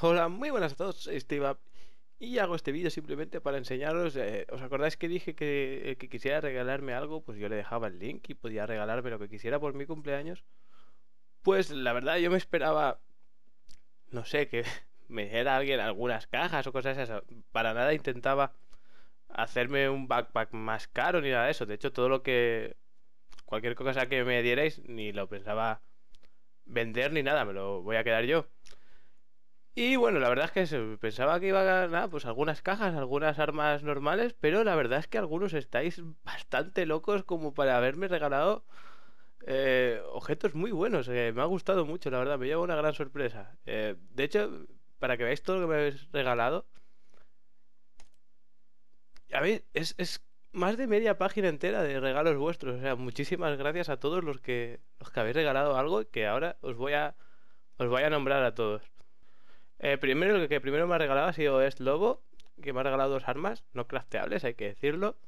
Hola, muy buenas a todos, Steve y hago este vídeo simplemente para enseñaros, eh, ¿os acordáis que dije eh, que quisiera regalarme algo? Pues yo le dejaba el link y podía regalarme lo que quisiera por mi cumpleaños. Pues la verdad yo me esperaba, no sé, que me diera alguien algunas cajas o cosas esas. Para nada intentaba hacerme un backpack más caro ni nada de eso. De hecho, todo lo que... cualquier cosa que me dierais ni lo pensaba vender ni nada, me lo voy a quedar yo. Y bueno, la verdad es que pensaba que iba a ganar pues algunas cajas, algunas armas normales, pero la verdad es que algunos estáis bastante locos como para haberme regalado eh, objetos muy buenos. Eh, me ha gustado mucho, la verdad, me lleva una gran sorpresa. Eh, de hecho, para que veáis todo lo que me habéis regalado, a es, más de media página entera de regalos vuestros. O sea, muchísimas gracias a todos los que, los que habéis regalado algo que ahora os voy a, os voy a nombrar a todos. Eh, primero, lo que primero me ha regalado ha sido es Lobo, que me ha regalado dos armas, no crafteables, hay que decirlo.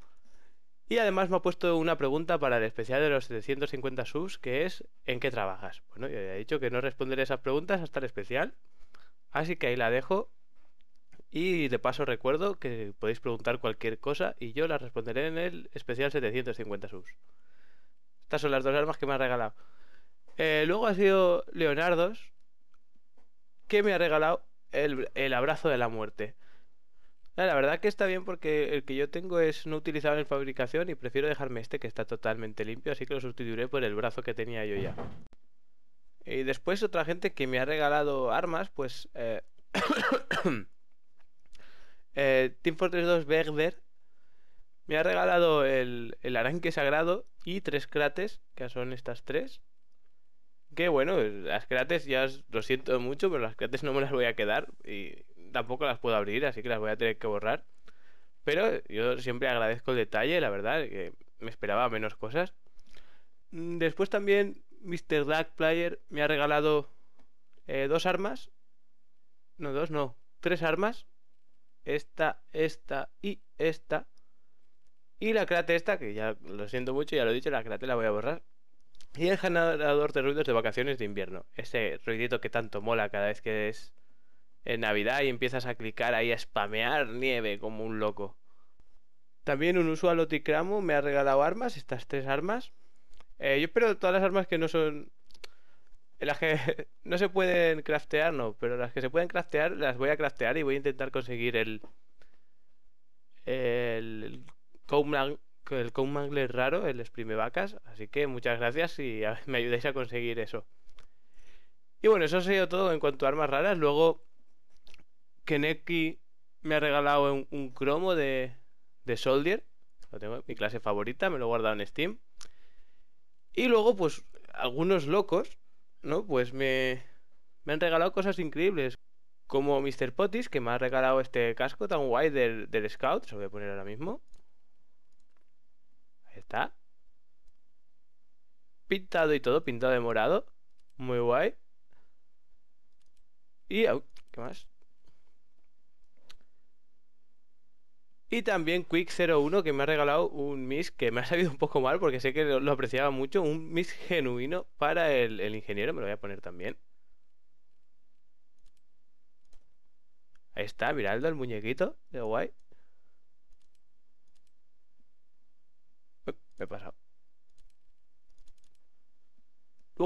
Y además me ha puesto una pregunta para el especial de los 750 subs, que es ¿en qué trabajas? Bueno, yo ya he dicho que no responderé esas preguntas hasta el especial, así que ahí la dejo. Y de paso recuerdo que podéis preguntar cualquier cosa y yo la responderé en el especial 750 subs. Estas son las dos armas que me ha regalado. Eh, luego ha sido Leonardos, que me ha regalado el, abrazo de la muerte. Ah, la verdad que está bien porque el que yo tengo es no utilizado en fabricación y prefiero dejarme este que está totalmente limpio, así que lo sustituiré por el brazo que tenía yo ya. Y después otra gente que me ha regalado armas, pues... Eh, eh, Team Fortress 2 me ha regalado el, el, aranque sagrado y tres crates, que son estas tres que bueno, las crates ya lo siento mucho, pero las crates no me las voy a quedar y tampoco las puedo abrir, así que las voy a tener que borrar. Pero yo siempre agradezco el detalle, la verdad, que me esperaba menos cosas. Mm, después también Mr. Dark Player me ha regalado eh, dos armas. No, dos, no. Tres armas. Esta, esta y esta. Y la crate esta, que ya lo siento mucho, ya lo he dicho, la crate la voy a borrar. Y el generador de ruidos de vacaciones de invierno. Ese ruidito que tanto mola cada vez que es en Navidad y empiezas a clicar ahí a spamear nieve como un loco. También un usuario Loticramo me ha regalado armas, estas tres armas. Eh, yo espero todas las armas que no son. Las que no se pueden craftear, no, pero las que se pueden craftear las voy a craftear y voy a intentar conseguir el. El el conmangle Mangler raro, el exprime vacas. Así que muchas gracias y me ayudáis a conseguir eso. Y bueno, eso ha sido todo en cuanto a armas raras. Luego, Keneki me ha regalado un, cromo de, de Soldier. Lo tengo, mi clase favorita, me lo he guardado en Steam. Y luego, pues, algunos locos, ¿no? Pues me, me han regalado cosas increíbles. Como Mr. Potis, que me ha regalado este casco tan guay del, del Scout, se lo voy a poner ahora mismo. Está pintado y todo, pintado de morado. Muy guay. Y... ¿Qué más? Y también Quick01 que me ha regalado un miss que me ha salido un poco mal porque sé que lo, apreciaba mucho. Un miss genuino para el, el, ingeniero, me lo voy a poner también. Ahí está, mirando el muñequito, de guay.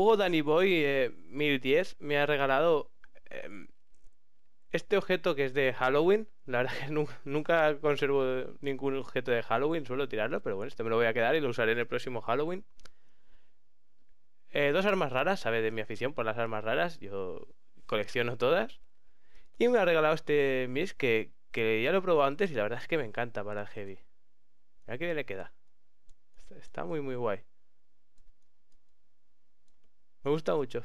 Luego Danny Boy 1010 eh, me ha regalado em, este objeto que es de Halloween. La verdad que nunca, conservo ningún objeto de Halloween, suelo tirarlo, pero bueno, este me lo voy a quedar y lo usaré en el próximo Halloween. Eh, dos armas raras, sabe de mi afición por las armas raras, yo colecciono todas. Y me ha regalado este Miss que, ya lo probó antes y la verdad es que me encanta para el Heavy. Mira que le queda. Está muy, muy guay. Me gusta mucho.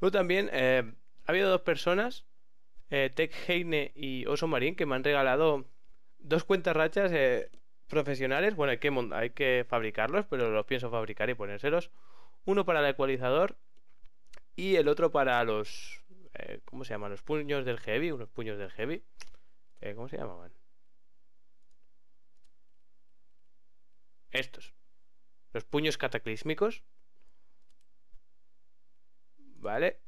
Luego también eh, ha habido dos personas, eh, Tech Heine y Oso Marín, que me han regalado dos cuentas rachas eh, profesionales. Bueno, hay que, hay que fabricarlos, pero los pienso fabricar y ponérselos. Uno para el ecualizador y el otro para los... ¿Cómo se llaman? Los puños del heavy, unos puños del heavy. ¿Cómo se llamaban? Estos. Los puños cataclísmicos. Vale.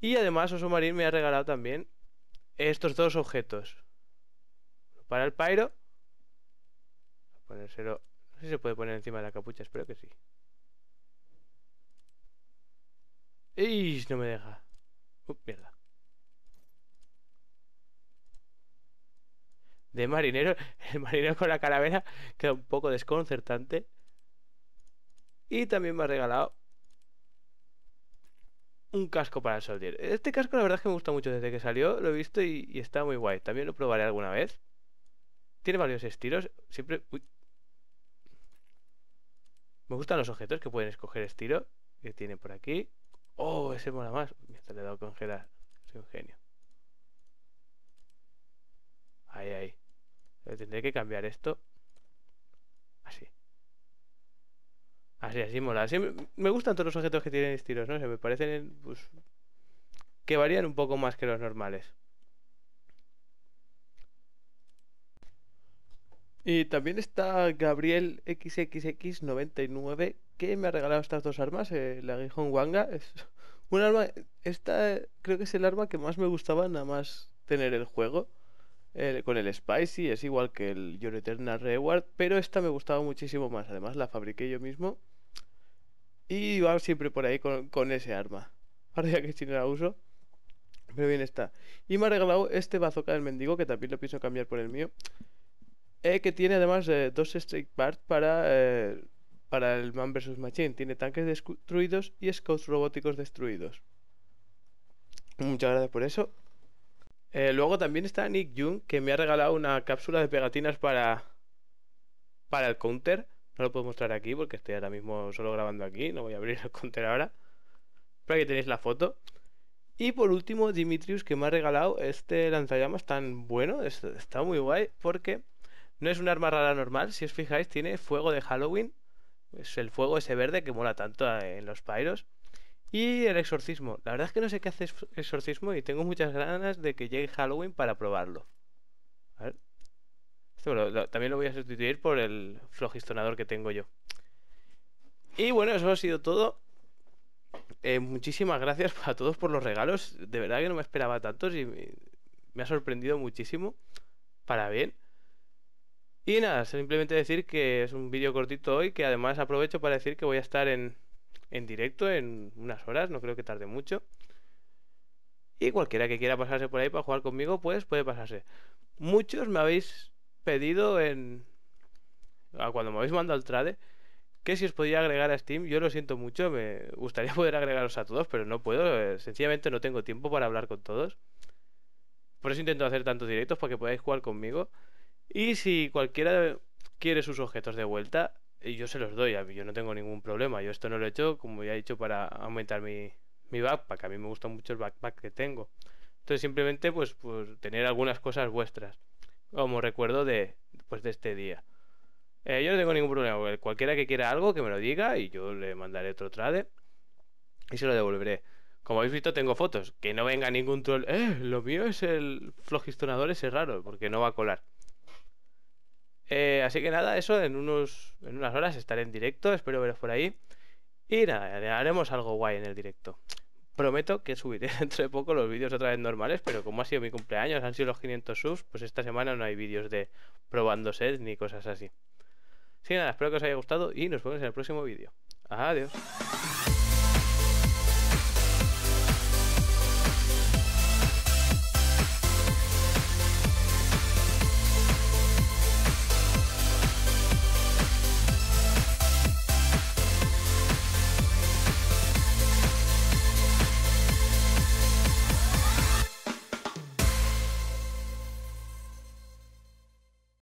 Y además Marín me ha regalado también estos dos objetos. Para el Pyro. Ponérselo. No sé si se puede poner encima de la capucha, espero que sí. ¡Ey! No me deja. Uh, mierda. De marinero. El marinero con la calavera queda un poco desconcertante. Y también me ha regalado un casco para el soldier. Este casco la verdad es que me gusta mucho desde que salió, lo he visto y, está muy guay. También lo probaré alguna vez. Tiene varios estilos, siempre... Me gustan los objetos que pueden escoger estilo que tiene por aquí. Oh, ese mola más. Mientras le he dado congelar. Soy un genio. Ahí, ahí. tendré que cambiar esto Así, así mola. me, gustan todos los objetos que tienen estilos, ¿no? Se me parecen, pues, que varían un poco más que los normales. Y también está Gabriel XXX99 que me ha regalado estas dos armas, la aguijón Wanga. Es un arma, esta creo que es el arma que más me gustaba nada más tener el juego. con el Spicy es igual que el Your Eternal Reward, pero esta me gustaba muchísimo más. Además la fabriqué yo mismo y va siempre por ahí con, ese arma. Ahora ya que si no la uso. Pero bien está. Y me ha regalado este bazooka del mendigo, que también lo pienso cambiar por el mío. Eh, que tiene además eh, dos strike parts para, eh, para el Man vs. Machine. Tiene tanques destruidos y scouts robóticos destruidos. Muchas gracias por eso. luego también está Nick Jung, que me ha regalado una cápsula de pegatinas para, para el counter no lo puedo mostrar aquí porque estoy ahora mismo solo grabando aquí. No voy a abrir el counter ahora. Pero que tenéis la foto. Y por último, Dimitrius, que me ha regalado este lanzallamas tan bueno. Está muy guay porque no es un arma rara normal. Si os fijáis, tiene fuego de Halloween. Es el fuego ese verde que mola tanto eh, en los pyros. Y el exorcismo. La verdad es que no sé qué hace exorcismo y tengo muchas ganas de que llegue Halloween para probarlo también lo voy a sustituir por el flojistonador que tengo yo. Y bueno, eso ha sido todo. Eh, muchísimas gracias a todos por los regalos. De verdad que no me esperaba tantos y me, ha sorprendido muchísimo. Para bien. Y nada, simplemente decir que es un vídeo cortito hoy, que además aprovecho para decir que voy a estar en directo en unas horas, no creo que tarde mucho. Y cualquiera que quiera pasarse por ahí para jugar conmigo, pues puede pasarse. Muchos me habéis pedido en. Cuando me habéis mandado al trade, que si os podía agregar a Steam, yo lo siento mucho, me gustaría poder agregaros a todos, pero no puedo, eh, sencillamente no tengo tiempo para hablar con todos. Por eso intento hacer tantos directos para que podáis jugar conmigo. Y si cualquiera quiere sus objetos de vuelta, eh, yo se los doy, a yo no tengo ningún problema. Yo esto no lo he hecho, como ya he dicho, para aumentar mi, backpack. A mí me gusta mucho el backpack que tengo. Entonces simplemente pues tener algunas cosas vuestras como recuerdo de, pues, de este día. Eh, yo no tengo ningún problema. Cualquiera que quiera algo, que me lo diga y yo le mandaré otro trade y se lo devolveré. Como habéis visto, tengo fotos. Que no venga ningún troll. Eh, lo mío es el flogistonador ese raro, porque no va a colar. Eh, así que nada, eso en, unos, en unas horas estaré en directo. Espero veros por ahí. Y nada, haremos algo guay en el directo. Prometo que subiré dentro de poco los vídeos otra vez normales, pero como ha sido mi cumpleaños, han sido los 500 subs, pues esta semana no hay vídeos de probando ni cosas así. Así nada, espero que os haya gustado y nos vemos en el próximo vídeo. Adiós.